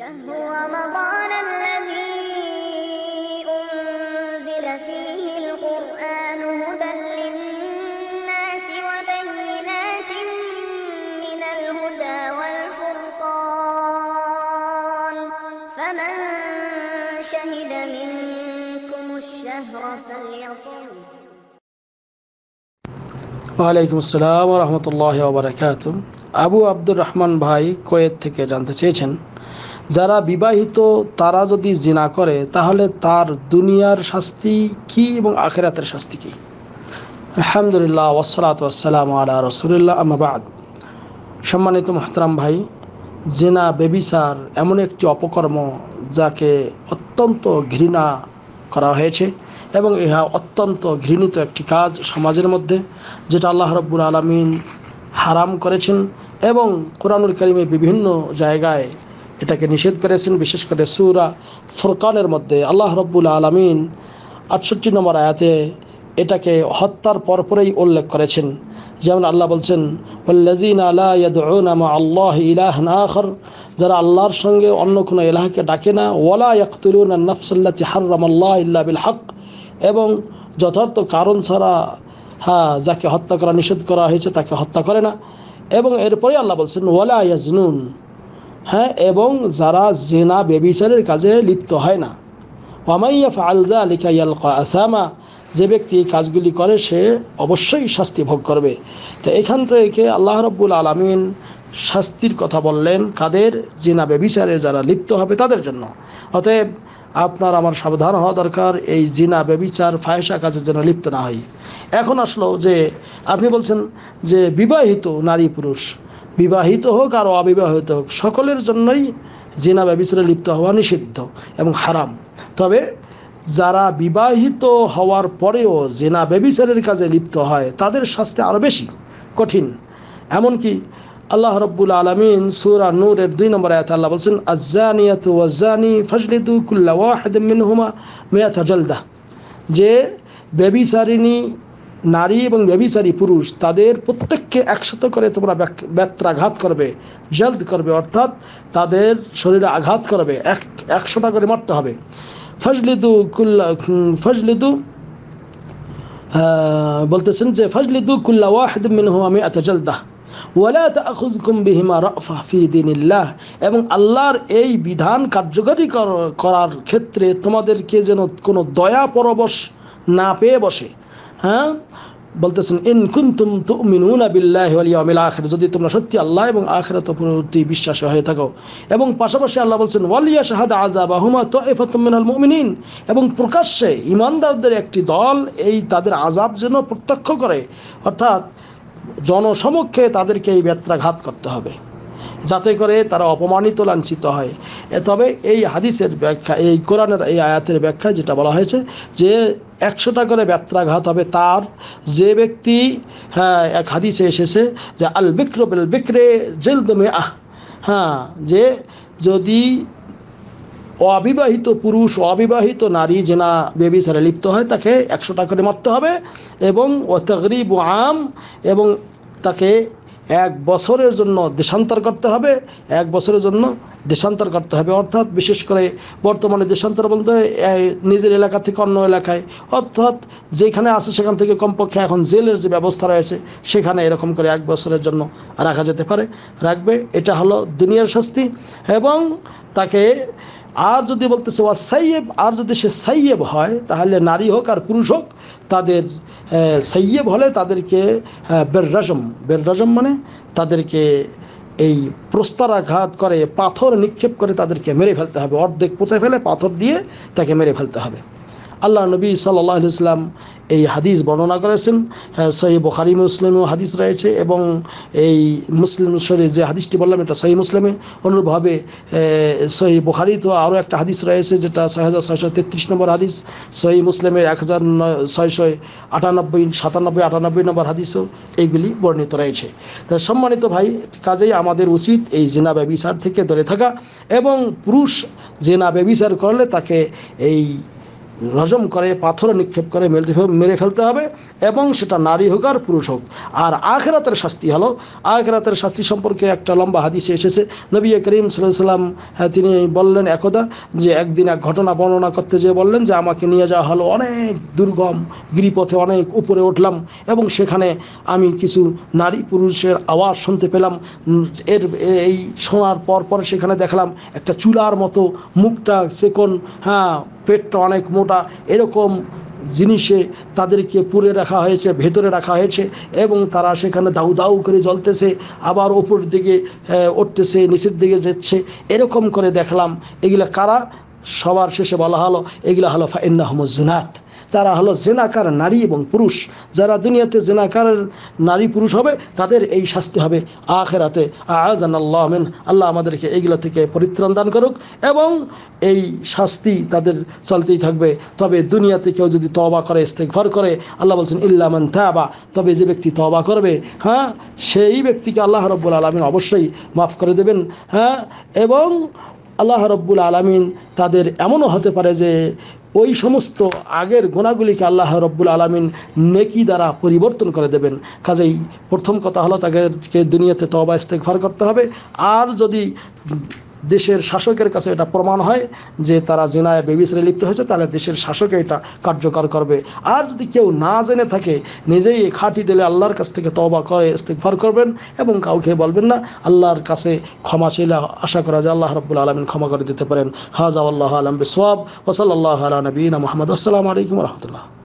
شهر رمضان الذي أنزل فيه القرآن هدى للناس وبينات من الهدى والفرقان فمن شهد منكم الشهر فليصوم وعليكم السلام ورحمة الله وبركاته أبو عبد الرحمن ভাই كويت تكي জানতে চেয়েছেন যারা বিবাহিত তারা যদি জিনা করে তাহলে তার দুনিয়ার শাস্তি কি এবং আখেরাতের শাস্তি কি আলহামদুলিল্লাহ ওসলাত ওসালাম আলা রসুলিল্লাহ আমাবাদ সম্মানিত মোহতারাম ভাই জেনা বেবিচার এমন একটি অপকর্ম যাকে অত্যন্ত ঘৃণা করা হয়েছে এবং ইহা অত্যন্ত ঘৃণিত একটি কাজ সমাজের মধ্যে যেটা আল্লাহ রব্বুল আলমিন হারাম করেছেন এবং কোরআনুল করিমে বিভিন্ন জায়গায় এটাকে নিষেধ করেছেন বিশেষ করে সুরা ফুরকানের মধ্যে আল্লাহ রব্বুল আলমিন আটষট্টি নম্বর আয়াতে এটাকে হত্যার পরপরেই উল্লেখ করেছেন যেমন আল্লাহ বলছেন আল্লাহ ইলাহ আখর যারা আল্লাহর সঙ্গে অন্য কোনো এলাহাকে ডাকে না ওলা ইয়াকতুলুন নফসাল্লাতি হার্রাম আল্লাহ ইল্লা বিল হক এবং যথার্থ কারণ ছাড়া হ্যাঁ যাকে হত্যা করা নিষেধ করা হয়েছে তাকে হত্যা করে না এবং এরপরে আল্লাহ বলছেন ওয়ালা ইয়াজনুন হ্যাঁ এবং যারা জেনা বেবিচারের কাজে লিপ্ত হয় না ওয়ামাইয়া ফালদা আলিকা ইয়ালকা যে ব্যক্তি কাজগুলি করে সে অবশ্যই শাস্তি ভোগ করবে তো এখান থেকে আল্লাহ রব্বুল আলমিন শাস্তির কথা বললেন কাদের জিনা বেবিচারে যারা লিপ্ত হবে তাদের জন্য অতএব আপনার আমার সাবধান হওয়া দরকার এই জিনা বেবিচার ফায়সা কাজে যেন লিপ্ত না হয় এখন আসলো যে আপনি বলছেন যে বিবাহিত নারী পুরুষ বিবাহিত হোক আর অবিবাহিত হোক সকলের জন্যই জিনা ব্যবিচারে লিপ্ত হওয়া নিষিদ্ধ এবং হারাম তবে যারা বিবাহিত হওয়ার পরেও জেনা ব্যবিচারের কাজে লিপ্ত হয় তাদের শাস্তি আরও বেশি কঠিন এমনকি আল্লাহ রব্বুল আলমিন সুরা নূরের দুই নম্বর আয়াত আল্লাহ বলছেন আজানিয়াত ওয়াজানি ফজলিদু কুল্লা ওয়াহিদ মিনহুমা মেয়াত জলদা যে ব্যবিচারিণী নারী এবং ব্যবিচারী পুরুষ তাদের প্রত্যেককে একসাথে করে তোমরা ব্যত্রাঘাত করবে জেলদ করবে অর্থাৎ তাদের শরীরে আঘাত করবে এক একশোটা করে মারতে হবে ফজলিদু কুল্লা ফজলিদু বলতেছেন যে ফজলিদু কুল্লা ওয়াহিদ মিনহু আমি এত জলদাহ এবং আল্লাহর এই বিধান কার্যকরী করার ক্ষেত্রে তোমাদেরকে যেন কোনো দয়া পরবশ না পেয়ে বসে হ্যাঁ বলতেছেন ইন কুন্তুম তুমিনুনা বিল্লাহ ওয়ালিয়ামিল আখির যদি তোমরা সত্যি আল্লাহ এবং আখিরাত প্রতি বিশ্বাস হয়ে থাকো এবং পাশাপাশি আল্লাহ বলছেন ওয়ালিয়া শাহাদ আজা বাহুমা তো আল মুমিনিন এবং প্রকাশ্যে ইমানদারদের একটি দল এই তাদের আজাব যেন প্রত্যক্ষ করে অর্থাৎ জনসমক্ষে তাদেরকে এই ব্যত্রাঘাত করতে হবে যাতে করে তারা অপমানিত লাঞ্ছিত হয় তবে এই হাদিসের ব্যাখ্যা এই কোরআনের এই আয়াতের ব্যাখ্যায় যেটা বলা হয়েছে যে একশোটা করে ব্যত্রাঘাত হবে তার যে ব্যক্তি হ্যাঁ এক হাদিসে এসেছে যে আল বিক্র বেল বিক্রে জেল দমে আহ হ্যাঁ যে যদি অবিবাহিত পুরুষ অবিবাহিত নারী যেনা বেবিসারে লিপ্ত হয় তাকে একশো টাকা করে মারতে হবে এবং অতগরিব আম এবং তাকে এক বছরের জন্য দেশান্তর করতে হবে এক বছরের জন্য দেশান্তর করতে হবে অর্থাৎ বিশেষ করে বর্তমানে দেশান্তর বলতে নিজের এলাকা থেকে অন্য এলাকায় অর্থাৎ যেখানে আছে সেখান থেকে কমপক্ষে এখন জেলের যে ব্যবস্থা রয়েছে সেখানে এরকম করে এক বছরের জন্য রাখা যেতে পারে রাখবে এটা হলো দুনিয়ার শাস্তি এবং তাকে আর যদি বলতেছে ওয়া সাইয়েব আর যদি সে সাইয়েব হয় তাহলে নারী হোক আর পুরুষ হোক তাদের সাইয়েব হলে তাদেরকে বেররাজম বেররাজম মানে তাদেরকে এই প্রস্তারাঘাত করে পাথর নিক্ষেপ করে তাদেরকে মেরে ফেলতে হবে অর্ধেক পুঁতে ফেলে পাথর দিয়ে তাকে মেরে ফেলতে হবে আল্লাহ নবী সাল্লাহ ইসলাম এই হাদিস বর্ণনা করেছেন সহি বখারি মুসলিমও হাদিস রয়েছে এবং এই মুসলিম শরীর যে হাদিসটি বললাম এটা সহি মুসলিমে অনুরূপভাবে সহি বখারি তো আরও একটা হাদিস রয়েছে যেটা ছয় হাজার ছয়শো তেত্রিশ নম্বর হাদিস সহি মুসলিমের এক হাজার ছয়শো আটানব্বই সাতানব্বই আটানব্বই নম্বর হাদিসও এইগুলি বর্ণিত রয়েছে তা সম্মানিত ভাই কাজেই আমাদের উচিত এই জেনা ব্যবিচার থেকে দূরে থাকা এবং পুরুষ জেনা ব্যবিচার করলে তাকে এই রজম করে পাথর নিক্ষেপ করে মেলতে মেরে ফেলতে হবে এবং সেটা নারী হোক আর পুরুষ হোক আর আখরাতের শাস্তি হলো আখরাতের শাস্তি সম্পর্কে একটা লম্বা হাদিসে এসেছে নবী করিম সাল্লাম হ্যাঁ তিনি বললেন একদা যে একদিন এক ঘটনা বর্ণনা করতে যেয়ে বললেন যে আমাকে নিয়ে যাওয়া হলো অনেক দুর্গম গিরিপথে অনেক উপরে উঠলাম এবং সেখানে আমি কিছু নারী পুরুষের আওয়াজ শুনতে পেলাম এর এই শোনার পর পর সেখানে দেখলাম একটা চুলার মতো মুখটা সেকন হ্যাঁ পেটটা অনেক মোটা এরকম জিনিসে তাদেরকে পুড়ে রাখা হয়েছে ভেতরে রাখা হয়েছে এবং তারা সেখানে দাউ দাউ করে জ্বলতেছে আবার ওপর দিকে উঠতেছে নিচের দিকে যাচ্ছে এরকম করে দেখলাম এগুলা কারা সবার শেষে বলা হলো এগুলা হলো ফাইন্না জুনাত তারা হলো জেনাকার নারী এবং পুরুষ যারা দুনিয়াতে জেনাকার নারী পুরুষ হবে তাদের এই শাস্তি হবে আখেরাতে আজান আল্লাহ আমিন আল্লাহ আমাদেরকে এইগুলো থেকে পরিত্রাণ দান করুক এবং এই শাস্তি তাদের চলতেই থাকবে তবে দুনিয়াতে কেউ যদি তবা করে ঘর করে আল্লাহ বলছেন ইল্লামান তাবা তবে যে ব্যক্তি তবা করবে হ্যাঁ সেই ব্যক্তিকে আল্লাহ রব্বুল আলমিন অবশ্যই মাফ করে দেবেন হ্যাঁ এবং আল্লাহ রব্বুল আলমিন তাদের এমনও হতে পারে যে ওই সমস্ত আগের গোনাগুলিকে আল্লাহ রব্বুল আলমিন নেকি দ্বারা পরিবর্তন করে দেবেন কাজেই প্রথম কথা হলো তাদেরকে দুনিয়াতে তবা ইস্তেকভার করতে হবে আর যদি দেশের শাসকের কাছে এটা প্রমাণ হয় যে তারা জেনায় বেবিসরে লিপ্ত হয়েছে তাহলে দেশের শাসকে এটা কার্যকর করবে আর যদি কেউ না জেনে থাকে নিজেই খাঁটি দিলে আল্লাহর কাছ থেকে তবা করে ইস্তেকফার করবেন এবং কাউকে বলবেন না আল্লাহর কাছে ক্ষমা ছিল আশা করা যে আল্লাহ রব্বুল আলমিন ক্ষমা করে দিতে পারেন হাজা আল্লাহ আলম বিসওয়াব ওসল আল্লাহ আলা নবীন মোহাম্মদ আসসালামু আলাইকুম রহমতুল্লাহ